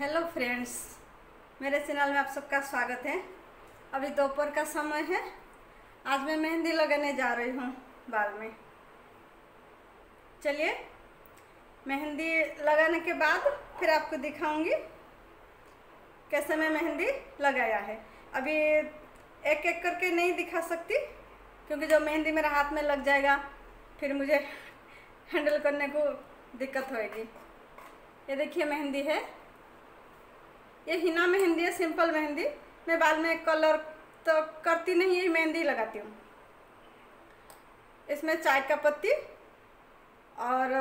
hello friends मेरे channel में आप सबका स्वागत है अभी दोपहर का समय है आज मैं मेहंदी लगाने जा रही हूँ बाल में चलिए मेहंदी लगाने के बाद फिर आपको दिखाऊंगी कैसे मैं मेहंदी लगाया है अभी एक एक करके नहीं दिखा सकती क्योंकि जब मेहंदी मेरा हाथ में लग जाएगा फिर मुझे हैंडल करने को दिक्कत होएगी ये देखिए मेहंदी है ये हिना मेहंदी है सिंपल मेहंदी मैं बाल में कलर तो करती नहीं यही मेहंदी लगाती हूँ इसमें चाय का पत्ती और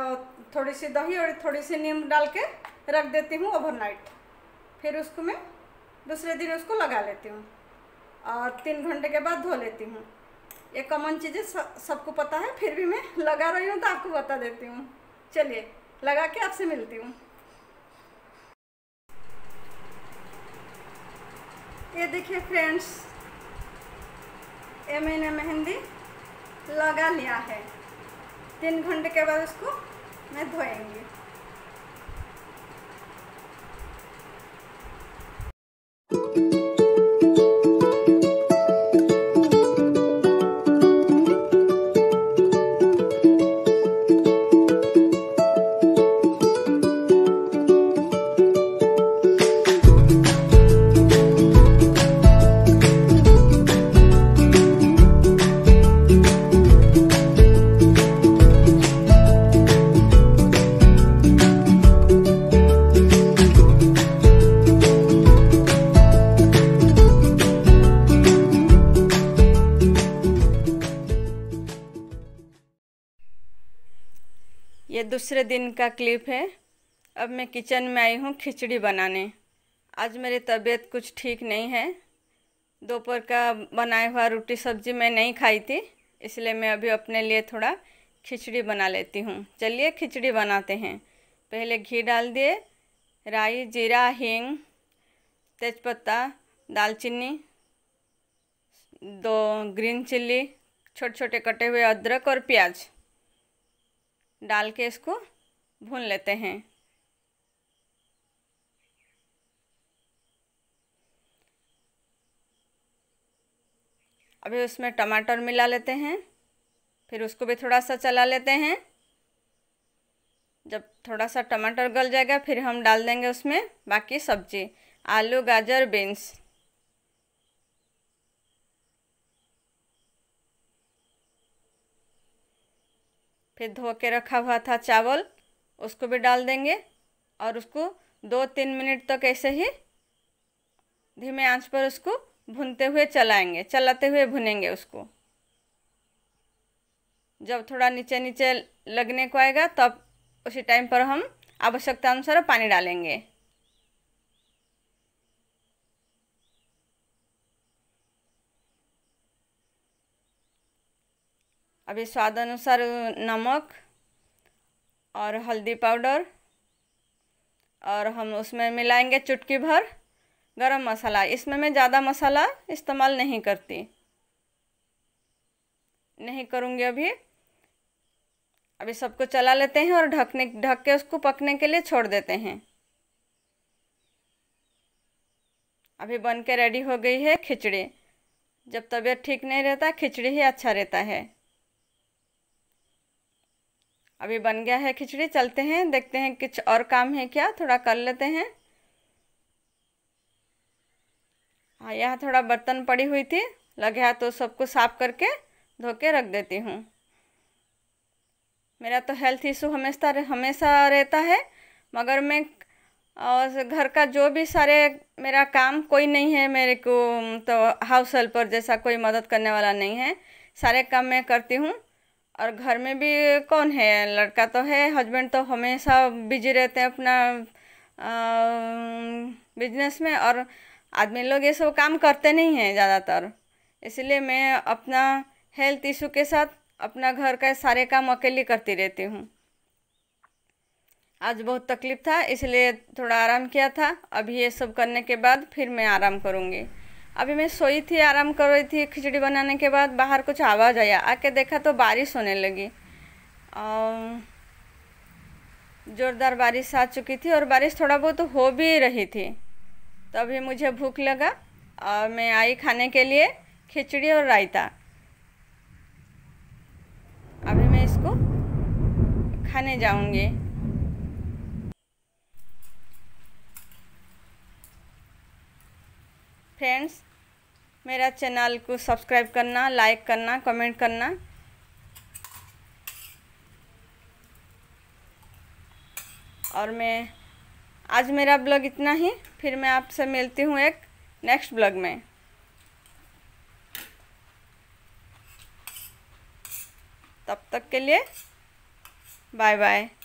थोड़ी सी दही और थोड़ी सी नीम डाल के रख देती हूँ ओवरनाइट फिर उसको मैं दूसरे दिन उसको लगा लेती हूँ और तीन घंटे के बाद धो लेती हूँ ये कॉमन चीज़ें सबको पता है फिर भी मैं लगा रही हूँ तो आपको बता देती हूँ चलिए लगा के आपसे मिलती हूँ ये देखिए फ्रेंड्स ये मैंने मेहंदी लगा लिया है तीन घंटे के बाद उसको मैं धोएंगी ये दूसरे दिन का क्लिप है अब मैं किचन में आई हूँ खिचड़ी बनाने आज मेरी तबीयत कुछ ठीक नहीं है दोपहर का बनाया हुआ रोटी सब्जी मैं नहीं खाई थी इसलिए मैं अभी अपने लिए थोड़ा खिचड़ी बना लेती हूँ चलिए खिचड़ी बनाते हैं पहले घी डाल दिए राई जीरा हींग तेज़पत्ता दालचीनी दो ग्रीन चिल्ली छोटे छोटे कटे हुए अदरक और प्याज डाल के इसको भून लेते हैं अभी उसमें टमाटर मिला लेते हैं फिर उसको भी थोड़ा सा चला लेते हैं जब थोड़ा सा टमाटर गल जाएगा फिर हम डाल देंगे उसमें बाकी सब्जी आलू गाजर बीन्स फिर धो के रखा हुआ था चावल उसको भी डाल देंगे और उसको दो तीन मिनट तक तो ऐसे ही धीमे आंच पर उसको भुनते हुए चलाएंगे चलाते हुए भुनेंगे उसको जब थोड़ा नीचे नीचे लगने को आएगा तब उसी टाइम पर हम आवश्यकता अनुसार पानी डालेंगे अभी स्वाद अनुसार नमक और हल्दी पाउडर और हम उसमें मिलाएंगे चुटकी भर गरम मसाला इसमें मैं ज़्यादा मसाला इस्तेमाल नहीं करती नहीं करूँगी अभी अभी सबको चला लेते हैं और ढकने ढक के उसको पकने के लिए छोड़ देते हैं अभी बन के रेडी हो गई है खिचड़ी जब तबीयत ठीक नहीं रहता खिचड़ी ही अच्छा रहता है अभी बन गया है खिचड़ी चलते हैं देखते हैं कुछ और काम है क्या थोड़ा कर लेते हैं हाँ यहाँ थोड़ा बर्तन पड़ी हुई थी लगे तो सबको साफ करके धो के रख देती हूँ मेरा तो हेल्थ इशू हमेशा हमेशा रहता है मगर मैं और घर का जो भी सारे मेरा काम कोई नहीं है मेरे को तो हाउस हेल्पर जैसा कोई मदद करने वाला नहीं है सारे काम मैं करती हूँ और घर में भी कौन है लड़का तो है हस्बैंड तो हमेशा बिजी रहते हैं अपना बिजनेस में और आदमी लोग ये सब काम करते नहीं हैं ज़्यादातर इसलिए मैं अपना हेल्थ इशू के साथ अपना घर का सारे काम अकेली करती रहती हूँ आज बहुत तकलीफ़ था इसलिए थोड़ा आराम किया था अभी ये सब करने के बाद फिर मैं आराम करूँगी अभी मैं सोई थी आराम कर रही थी खिचड़ी बनाने के बाद बाहर कुछ आवाज़ आया आके देखा तो बारिश होने लगी और ज़ोरदार बारिश आ चुकी थी और बारिश थोड़ा बहुत तो हो भी रही थी तो अभी मुझे भूख लगा और मैं आई खाने के लिए खिचड़ी और रायता अभी मैं इसको खाने जाऊंगी फ्रेंड्स मेरा चैनल को सब्सक्राइब करना लाइक करना कमेंट करना और मैं आज मेरा ब्लॉग इतना ही फिर मैं आपसे मिलती हूँ एक नेक्स्ट ब्लॉग में तब तक के लिए बाय बाय